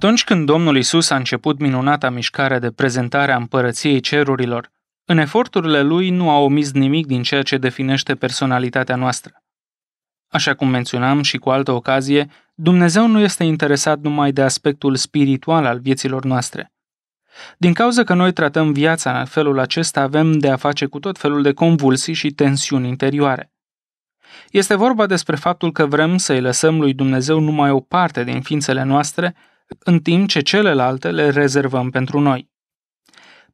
Atunci când Domnul Isus a început minunata mișcare de prezentare a împărăției cerurilor, în eforturile lui nu a omis nimic din ceea ce definește personalitatea noastră. Așa cum menționam și cu altă ocazie, Dumnezeu nu este interesat numai de aspectul spiritual al vieților noastre. Din cauza că noi tratăm viața în felul acesta, avem de a face cu tot felul de convulsii și tensiuni interioare. Este vorba despre faptul că vrem să-i lăsăm lui Dumnezeu numai o parte din ființele noastre în timp ce celelalte le rezervăm pentru noi.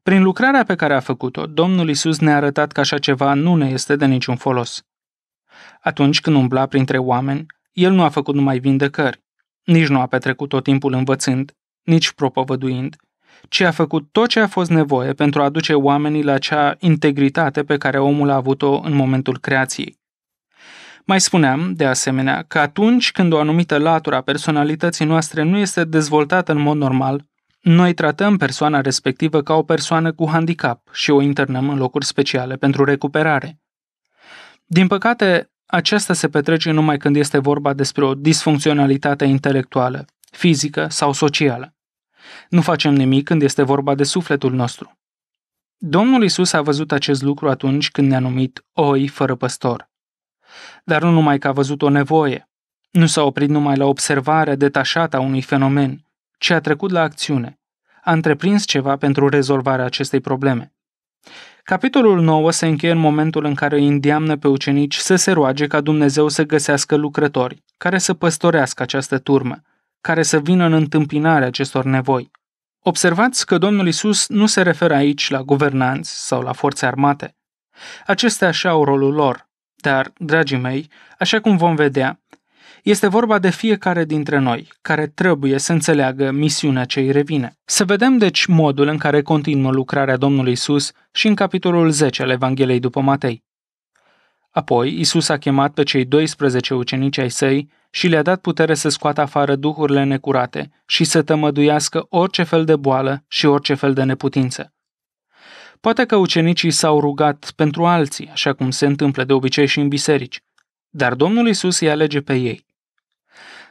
Prin lucrarea pe care a făcut-o, Domnul Isus ne-a arătat că așa ceva nu ne este de niciun folos. Atunci când umbla printre oameni, el nu a făcut numai vindecări, nici nu a petrecut tot timpul învățând, nici propovăduind, ci a făcut tot ce a fost nevoie pentru a aduce oamenii la acea integritate pe care omul a avut-o în momentul creației. Mai spuneam, de asemenea, că atunci când o anumită latură a personalității noastre nu este dezvoltată în mod normal, noi tratăm persoana respectivă ca o persoană cu handicap și o internăm în locuri speciale pentru recuperare. Din păcate, aceasta se petrece numai când este vorba despre o disfuncționalitate intelectuală, fizică sau socială. Nu facem nimic când este vorba de sufletul nostru. Domnul Isus a văzut acest lucru atunci când ne-a numit oi fără păstor dar nu numai că a văzut o nevoie. Nu s-a oprit numai la observarea detașată a unui fenomen, ci a trecut la acțiune. A întreprins ceva pentru rezolvarea acestei probleme. Capitolul 9 se încheie în momentul în care îi îndeamnă pe ucenici să se roage ca Dumnezeu să găsească lucrători care să păstorească această turmă, care să vină în întâmpinarea acestor nevoi. Observați că Domnul Isus nu se referă aici la guvernanți sau la forțe armate. Acestea așa au rolul lor, dar, dragii mei, așa cum vom vedea, este vorba de fiecare dintre noi, care trebuie să înțeleagă misiunea ce îi revine. Să vedem deci modul în care continuă lucrarea Domnului Isus și în capitolul 10 al Evangheliei după Matei. Apoi, Isus a chemat pe cei 12 ucenici ai săi și le-a dat putere să scoată afară duhurile necurate și să tămăduiască orice fel de boală și orice fel de neputință. Poate că ucenicii s-au rugat pentru alții, așa cum se întâmplă de obicei și în biserici, dar Domnul Isus îi alege pe ei.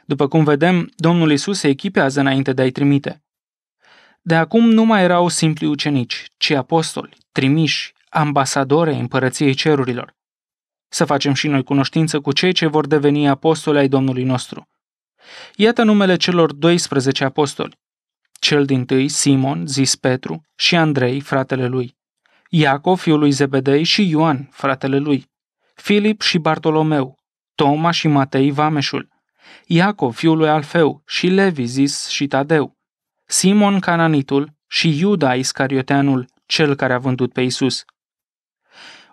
După cum vedem, Domnul Isus se echipează înainte de a-i trimite. De acum nu mai erau simpli ucenici, ci apostoli, trimiși, ambasadori ai împărăției cerurilor. Să facem și noi cunoștință cu cei ce vor deveni apostoli ai Domnului nostru. Iată numele celor 12 apostoli cel din tâi, Simon, zis Petru, și Andrei, fratele lui, Iacov, fiul lui Zebedei, și Ioan, fratele lui, Filip și Bartolomeu, Toma și Matei, vameșul, Iacov, fiul lui Alfeu, și Levi, zis și Tadeu, Simon Cananitul și Iuda Iscarioteanul, cel care a vândut pe Isus.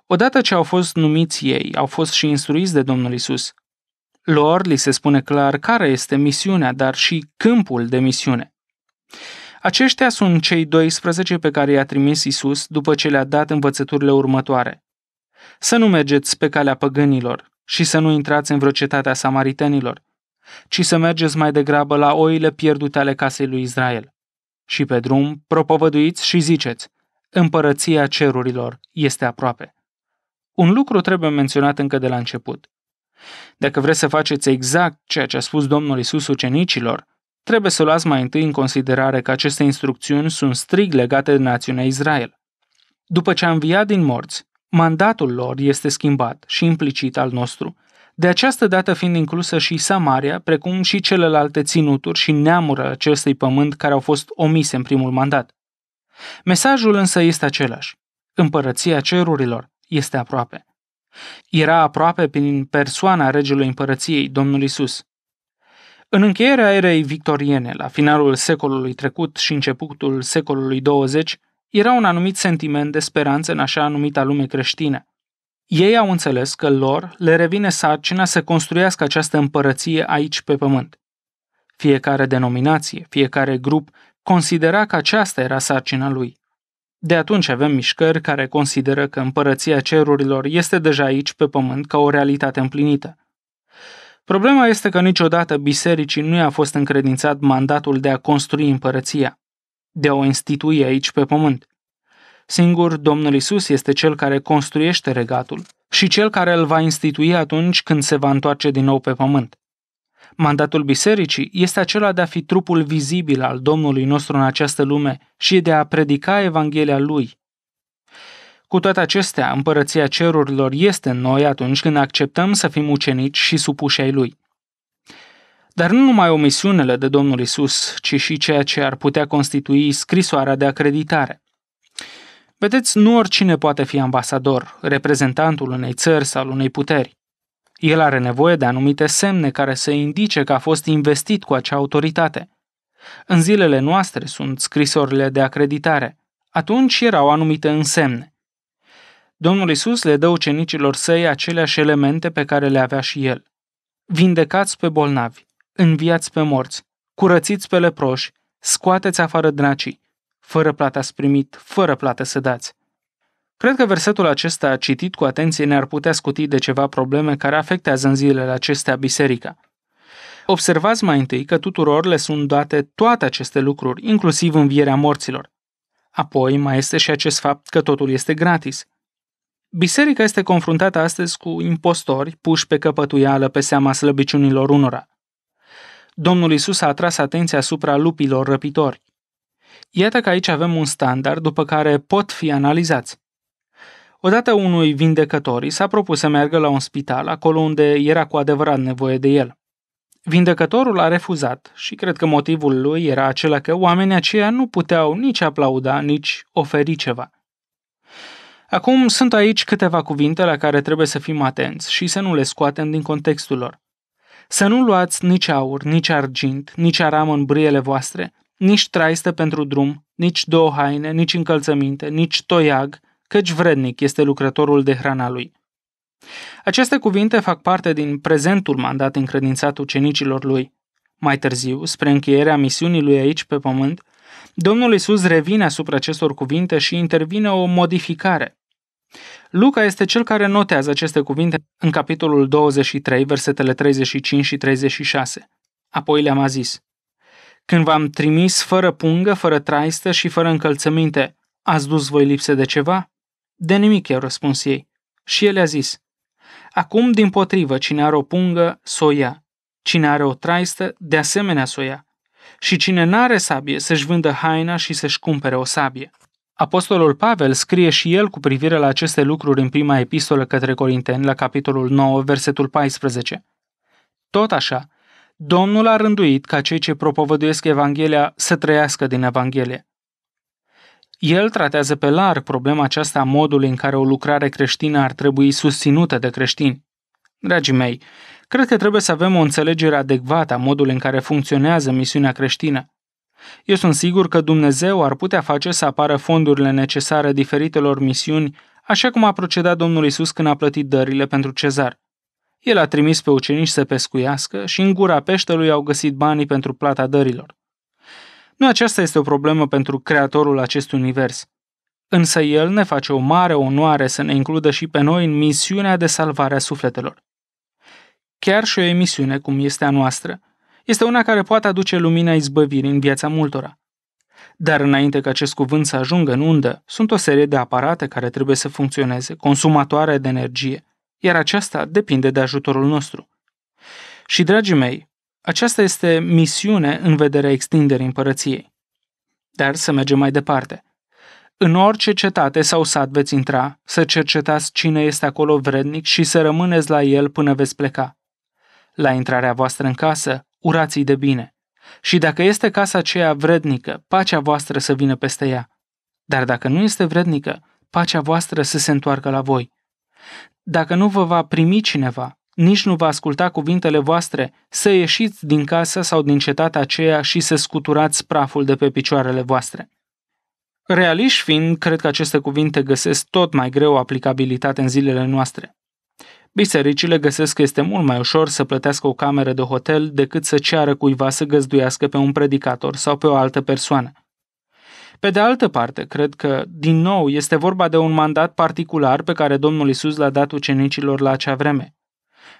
Odată ce au fost numiți ei, au fost și instruiți de Domnul Isus. Lor li se spune clar care este misiunea, dar și câmpul de misiune. Aceștia sunt cei 12 pe care i-a trimis Isus după ce le-a dat învățăturile următoare. Să nu mergeți pe calea păgânilor și să nu intrați în vreo cetatea samaritenilor, ci să mergeți mai degrabă la oile pierdute ale casei lui Israel. Și pe drum propovăduiți și ziceți, împărăția cerurilor este aproape. Un lucru trebuie menționat încă de la început. Dacă vreți să faceți exact ceea ce a spus Domnul Isus ucenicilor, Trebuie să luați mai întâi în considerare că aceste instrucțiuni sunt strict legate de națiunea Israel. După ce a înviat din morți, mandatul lor este schimbat și implicit al nostru, de această dată fiind inclusă și Samaria, precum și celelalte ținuturi și neamuri acestui pământ care au fost omise în primul mandat. Mesajul însă este același. Împărăția cerurilor este aproape. Era aproape prin persoana regelui împărăției, Domnul Isus. În încheierea erei victoriene, la finalul secolului trecut și începutul secolului 20, era un anumit sentiment de speranță în așa numita lume creștină. Ei au înțeles că lor le revine sarcina să construiască această împărăție aici pe pământ. Fiecare denominație, fiecare grup considera că aceasta era sarcina lui. De atunci avem mișcări care consideră că împărăția cerurilor este deja aici pe pământ ca o realitate împlinită. Problema este că niciodată bisericii nu i-a fost încredințat mandatul de a construi împărăția, de a o institui aici pe pământ. Singur, Domnul Isus este cel care construiește regatul și cel care îl va institui atunci când se va întoarce din nou pe pământ. Mandatul bisericii este acela de a fi trupul vizibil al Domnului nostru în această lume și de a predica Evanghelia lui, cu toate acestea, împărăția cerurilor este în noi atunci când acceptăm să fim ucenici și supuși ai Lui. Dar nu numai omisiunile de Domnul Isus, ci și ceea ce ar putea constitui scrisoarea de acreditare. Vedeți, nu oricine poate fi ambasador, reprezentantul unei țări sau unei puteri. El are nevoie de anumite semne care să indice că a fost investit cu acea autoritate. În zilele noastre sunt scrisorile de acreditare. Atunci erau anumite însemne. Domnul Isus le dă ucenicilor săi aceleași elemente pe care le avea și el. Vindecați pe bolnavi, înviați pe morți, curățiți pe leproși, scoateți afară dracii, fără plată ați primit, fără plată să dați. Cred că versetul acesta citit cu atenție ne-ar putea scuti de ceva probleme care afectează în zilele acestea biserica. Observați mai întâi că tuturor le sunt date toate aceste lucruri, inclusiv învierea morților. Apoi mai este și acest fapt că totul este gratis. Biserica este confruntată astăzi cu impostori puși pe căpătuială pe seama slăbiciunilor unora. Domnul Isus a atras atenția asupra lupilor răpitori. Iată că aici avem un standard după care pot fi analizați. Odată unui vindecător i s-a propus să meargă la un spital, acolo unde era cu adevărat nevoie de el. Vindecătorul a refuzat și cred că motivul lui era acela că oamenii aceia nu puteau nici aplauda, nici oferi ceva – Acum sunt aici câteva cuvinte la care trebuie să fim atenți și să nu le scoatem din contextul lor. Să nu luați nici aur, nici argint, nici aram în briele voastre, nici traistă pentru drum, nici două haine, nici încălțăminte, nici toiag, căci vrednic este lucrătorul de hrana lui. Aceste cuvinte fac parte din prezentul mandat încredințat ucenicilor lui. Mai târziu, spre încheierea misiunii lui aici pe pământ, Domnul Isus revine asupra acestor cuvinte și intervine o modificare. Luca este cel care notează aceste cuvinte în capitolul 23, versetele 35 și 36. Apoi le-am zis, Când v-am trimis fără pungă, fără traistă și fără încălțăminte, ați dus voi lipse de ceva? De nimic, i-au răspuns ei. Și el a zis, Acum, din potrivă, cine are o pungă, soia. Cine are o traistă, de asemenea soia; Și cine n-are sabie, să-și vândă haina și să-și cumpere o sabie. Apostolul Pavel scrie și el cu privire la aceste lucruri în prima epistolă către Corinteni, la capitolul 9, versetul 14. Tot așa, Domnul a rânduit ca cei ce propovăduiesc Evanghelia să trăiască din Evanghelie. El tratează pe larg problema aceasta a modului în care o lucrare creștină ar trebui susținută de creștini. Dragii mei, cred că trebuie să avem o înțelegere adecvată a modului în care funcționează misiunea creștină. Eu sunt sigur că Dumnezeu ar putea face să apară fondurile necesare diferitelor misiuni, așa cum a procedat Domnul Isus când a plătit dările pentru cezar. El a trimis pe ucenici să pescuiască și în gura peștelui au găsit banii pentru plata dărilor. Nu aceasta este o problemă pentru creatorul acestui univers. Însă el ne face o mare onoare să ne includă și pe noi în misiunea de salvare a sufletelor. Chiar și o emisiune cum este a noastră – este una care poate aduce lumina izbăvirii în viața multora. Dar înainte ca acest cuvânt să ajungă în undă, sunt o serie de aparate care trebuie să funcționeze, consumatoare de energie, iar aceasta depinde de ajutorul nostru. Și, dragii mei, aceasta este misiune în vederea extinderii împărăției. Dar să mergem mai departe. În orice cetate sau sat veți intra, să cercetați cine este acolo vrednic și să rămâneți la el până veți pleca. La intrarea voastră în casă, urați de bine. Și dacă este casa aceea vrednică, pacea voastră să vină peste ea. Dar dacă nu este vrednică, pacea voastră să se întoarcă la voi. Dacă nu vă va primi cineva, nici nu va asculta cuvintele voastre, să ieșiți din casa sau din cetatea aceea și să scuturați praful de pe picioarele voastre. Realiști fiind, cred că aceste cuvinte găsesc tot mai greu aplicabilitate în zilele noastre. Bisericile găsesc că este mult mai ușor să plătească o cameră de hotel decât să ceară cuiva să găzduiască pe un predicator sau pe o altă persoană. Pe de altă parte, cred că, din nou, este vorba de un mandat particular pe care Domnul Isus l-a dat ucenicilor la acea vreme.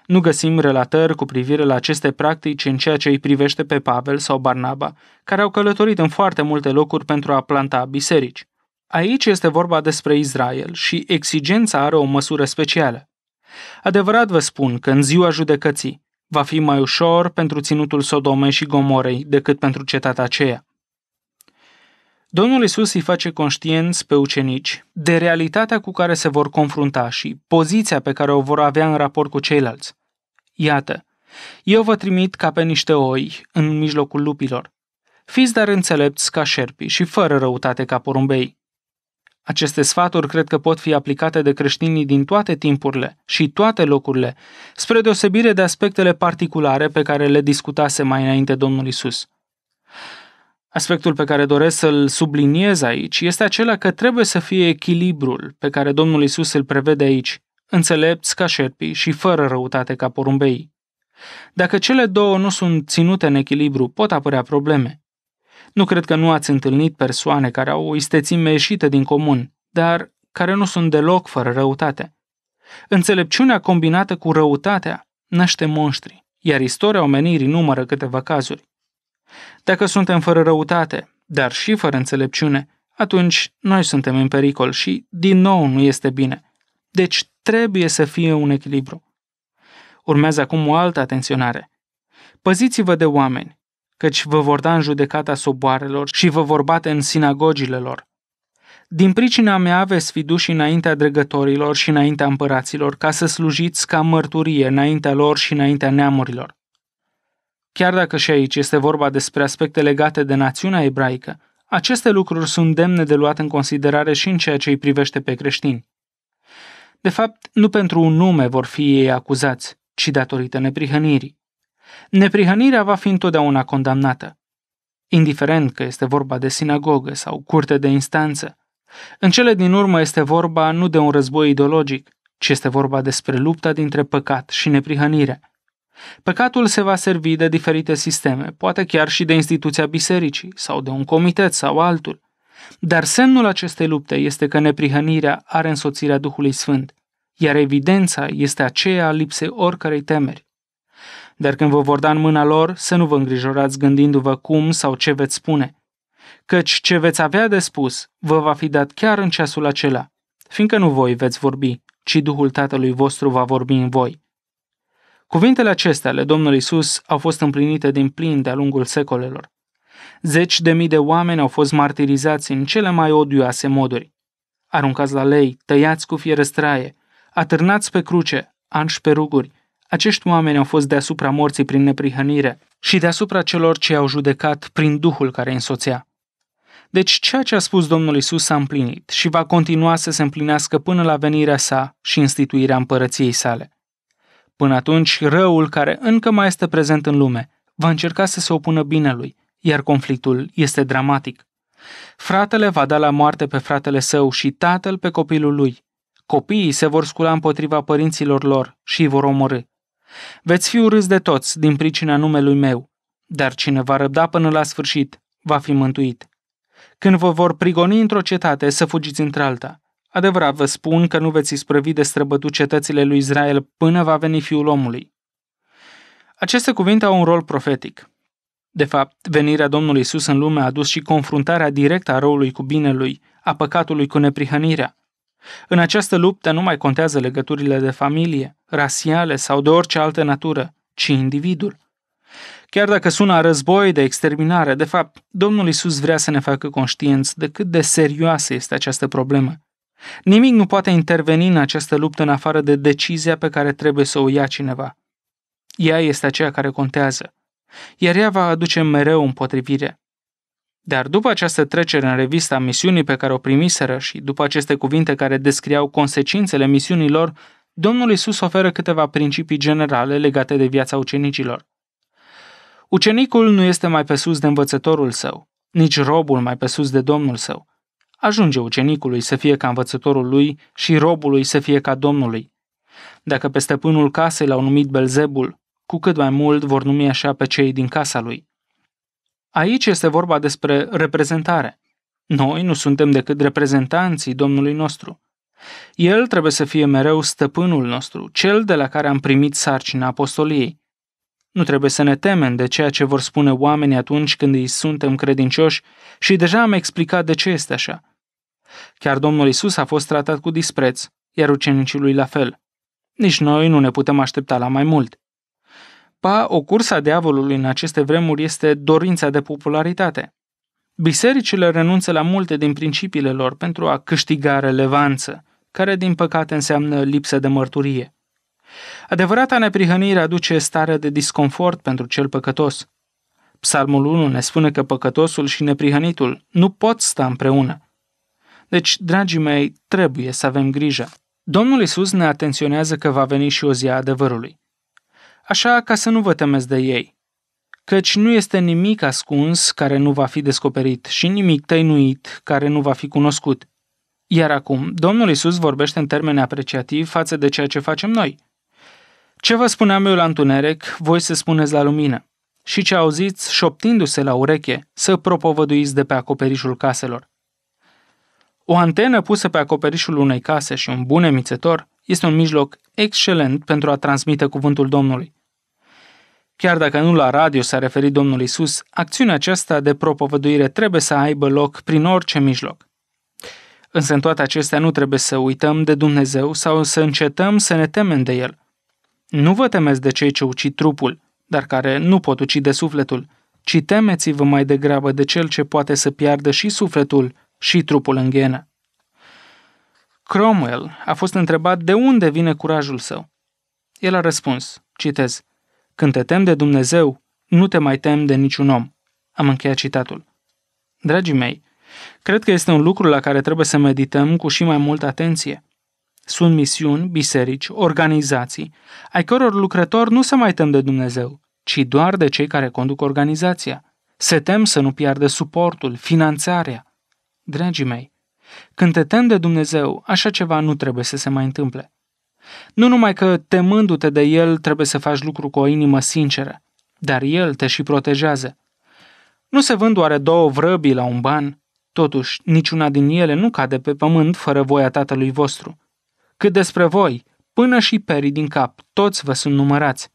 Nu găsim relatări cu privire la aceste practici în ceea ce îi privește pe Pavel sau Barnaba, care au călătorit în foarte multe locuri pentru a planta biserici. Aici este vorba despre Israel și exigența are o măsură specială. Adevărat vă spun că în ziua judecății va fi mai ușor pentru ținutul Sodomei și Gomorei decât pentru cetatea aceea. Domnul Isus îi face conștienți pe ucenici de realitatea cu care se vor confrunta și poziția pe care o vor avea în raport cu ceilalți. Iată, eu vă trimit ca pe niște oi în mijlocul lupilor. Fiți dar înțelepți ca șerpi și fără răutate ca porumbei. Aceste sfaturi cred că pot fi aplicate de creștinii din toate timpurile și toate locurile, spre deosebire de aspectele particulare pe care le discutase mai înainte Domnul Isus. Aspectul pe care doresc să-l subliniez aici este acela că trebuie să fie echilibrul pe care Domnul Isus îl prevede aici, înțelepți ca șerpii și fără răutate ca porumbei. Dacă cele două nu sunt ținute în echilibru, pot apărea probleme. Nu cred că nu ați întâlnit persoane care au o istețime ieșită din comun, dar care nu sunt deloc fără răutate. Înțelepciunea combinată cu răutatea naște monștri, iar istoria omenirii numără câteva cazuri. Dacă suntem fără răutate, dar și fără înțelepciune, atunci noi suntem în pericol și, din nou, nu este bine. Deci trebuie să fie un echilibru. Urmează acum o altă atenționare. Păziți-vă de oameni, căci vă vor da în judecata soboarelor și vă vor bate în sinagogile lor. Din pricina mea veți fi duși înaintea dregătorilor și înaintea împăraților, ca să slujiți ca mărturie înaintea lor și înaintea neamurilor. Chiar dacă și aici este vorba despre aspecte legate de națiunea ebraică, aceste lucruri sunt demne de luat în considerare și în ceea ce îi privește pe creștini. De fapt, nu pentru un nume vor fi ei acuzați, ci datorită neprihănirii neprihănirea va fi întotdeauna condamnată, indiferent că este vorba de sinagogă sau curte de instanță. În cele din urmă este vorba nu de un război ideologic, ci este vorba despre lupta dintre păcat și neprihănire. Păcatul se va servi de diferite sisteme, poate chiar și de instituția bisericii sau de un comitet sau altul. Dar semnul acestei lupte este că neprihănirea are însoțirea Duhului Sfânt, iar evidența este aceea a lipsei oricărei temeri. Dar când vă vor da în mâna lor, să nu vă îngrijorați gândindu-vă cum sau ce veți spune. Căci ce veți avea de spus vă va fi dat chiar în ceasul acela, fiindcă nu voi veți vorbi, ci Duhul Tatălui vostru va vorbi în voi. Cuvintele acestea ale Domnului Isus au fost împlinite din plin de-a lungul secolelor. Zeci de mii de oameni au fost martirizați în cele mai odioase moduri. Aruncați la lei, tăiați cu fierăstraie, atârnați pe cruce, anși pe ruguri – acești oameni au fost deasupra morții prin neprihănire și deasupra celor ce au judecat prin Duhul care îi însoțea. Deci ceea ce a spus Domnul Isus s-a împlinit și va continua să se împlinească până la venirea sa și instituirea împărăției sale. Până atunci, răul care încă mai este prezent în lume va încerca să se opună binelui, iar conflictul este dramatic. Fratele va da la moarte pe fratele său și tatăl pe copilul lui. Copiii se vor scula împotriva părinților lor și îi vor omorâi. Veți fi urâți de toți din pricina numelui meu, dar cine va răbda până la sfârșit va fi mântuit. Când vă vor prigoni într-o cetate, să fugiți într-alta. Adevărat vă spun că nu veți isprăvi de străbătu cetățile lui Israel până va veni Fiul omului. Aceste cuvinte au un rol profetic. De fapt, venirea Domnului Isus în lume a adus și confruntarea directă a răului cu binelui, a păcatului cu neprihănirea – în această luptă nu mai contează legăturile de familie, rasiale sau de orice altă natură, ci individul. Chiar dacă sună război de exterminare, de fapt, Domnul Isus vrea să ne facă conștienți de cât de serioasă este această problemă. Nimic nu poate interveni în această luptă în afară de decizia pe care trebuie să o ia cineva. Ea este aceea care contează, iar ea va aduce mereu împotrivire, dar după această trecere în revista misiunii pe care o primiseră și după aceste cuvinte care descriau consecințele misiunilor, Domnul Isus oferă câteva principii generale legate de viața ucenicilor. Ucenicul nu este mai pe sus de învățătorul său, nici robul mai pe sus de domnul său. Ajunge ucenicului să fie ca învățătorul lui și robului să fie ca domnului. Dacă pe stăpânul casei l-au numit Belzebul, cu cât mai mult vor numi așa pe cei din casa lui. Aici este vorba despre reprezentare. Noi nu suntem decât reprezentanții Domnului nostru. El trebuie să fie mereu stăpânul nostru, cel de la care am primit sarcina apostoliei. Nu trebuie să ne temem de ceea ce vor spune oamenii atunci când îi suntem credincioși și deja am explicat de ce este așa. Chiar Domnul Isus a fost tratat cu dispreț, iar ucenicii lui la fel. Nici noi nu ne putem aștepta la mai mult. Pa, o cursă a diavolului în aceste vremuri este dorința de popularitate. Bisericile renunță la multe din principiile lor pentru a câștiga relevanță, care din păcate înseamnă lipsă de mărturie. Adevărata neprihănire aduce stare de disconfort pentru cel păcătos. Psalmul 1 ne spune că păcătosul și neprihănitul nu pot sta împreună. Deci, dragii mei, trebuie să avem grijă. Domnul Isus ne atenționează că va veni și o zi a adevărului așa ca să nu vă temeți de ei. Căci nu este nimic ascuns care nu va fi descoperit și nimic tăinuit care nu va fi cunoscut. Iar acum, Domnul Isus vorbește în termeni apreciativi față de ceea ce facem noi. Ce vă spuneam eu la întuneric, voi să spuneți la lumină. Și ce auziți șoptindu-se la ureche, să propovăduiți de pe acoperișul caselor. O antenă pusă pe acoperișul unei case și un bun emițător este un mijloc excelent pentru a transmite cuvântul Domnului. Chiar dacă nu la radio s-a referit Domnul Isus, acțiunea aceasta de propovăduire trebuie să aibă loc prin orice mijloc. Însă în toate acestea nu trebuie să uităm de Dumnezeu sau să încetăm să ne temem de El. Nu vă temeți de cei ce ucid trupul, dar care nu pot ucide sufletul, ci temeți-vă mai degrabă de cel ce poate să piardă și sufletul și trupul în ghenă. Cromwell a fost întrebat de unde vine curajul său. El a răspuns, citez, Când te tem de Dumnezeu, nu te mai tem de niciun om. Am încheiat citatul. Dragii mei, cred că este un lucru la care trebuie să medităm cu și mai multă atenție. Sunt misiuni, biserici, organizații, ai căror lucrători nu se mai tem de Dumnezeu, ci doar de cei care conduc organizația. Se tem să nu piardă suportul, finanțarea. Dragii mei, când te tem de Dumnezeu, așa ceva nu trebuie să se mai întâmple. Nu numai că temându-te de El trebuie să faci lucru cu o inimă sinceră, dar El te și protejează. Nu se vând oare două vrăbii la un ban? Totuși, niciuna din ele nu cade pe pământ fără voia tatălui vostru. Cât despre voi, până și perii din cap, toți vă sunt numărați.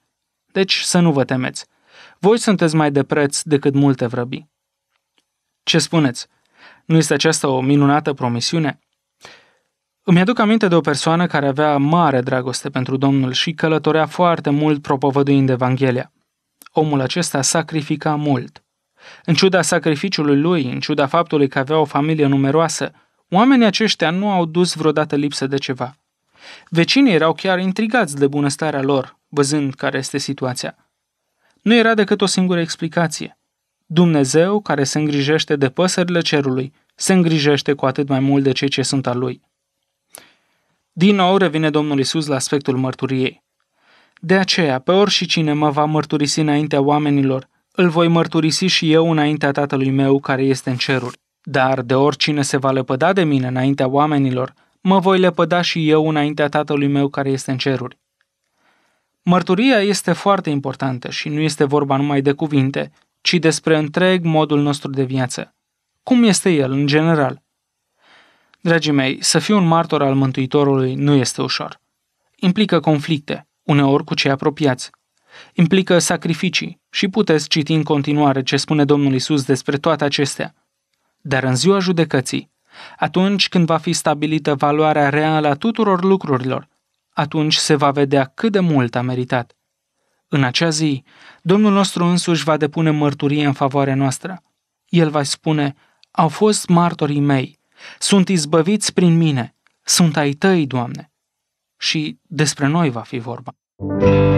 Deci să nu vă temeți. Voi sunteți mai de preț decât multe vrăbii. Ce spuneți? Nu este aceasta o minunată promisiune? Îmi aduc aminte de o persoană care avea mare dragoste pentru Domnul și călătorea foarte mult propovăduind Evanghelia. Omul acesta sacrifica mult. În ciuda sacrificiului lui, în ciuda faptului că avea o familie numeroasă, oamenii aceștia nu au dus vreodată lipsă de ceva. Vecinii erau chiar intrigați de bunăstarea lor, văzând care este situația. Nu era decât o singură explicație. Dumnezeu, care se îngrijește de păsările cerului, se îngrijește cu atât mai mult de cei ce sunt al lui. Din nou revine Domnul Isus la aspectul mărturiei. De aceea, pe și cine mă va mărturisi înaintea oamenilor, îl voi mărturisi și eu înaintea Tatălui meu care este în ceruri. Dar de oricine se va lepăda de mine înaintea oamenilor, mă voi lepăda și eu înaintea Tatălui meu care este în ceruri. Mărturia este foarte importantă și nu este vorba numai de cuvinte, ci despre întreg modul nostru de viață. Cum este el în general? Dragii mei, să fii un martor al Mântuitorului nu este ușor. Implică conflicte, uneori cu cei apropiați. Implică sacrificii și puteți citi în continuare ce spune Domnul Isus despre toate acestea. Dar în ziua judecății, atunci când va fi stabilită valoarea reală a tuturor lucrurilor, atunci se va vedea cât de mult a meritat. În acea zi, Domnul nostru însuși va depune mărturie în favoarea noastră. El va spune, au fost martorii mei, sunt izbăviți prin mine, sunt ai tăi, Doamne. Și despre noi va fi vorba. thank you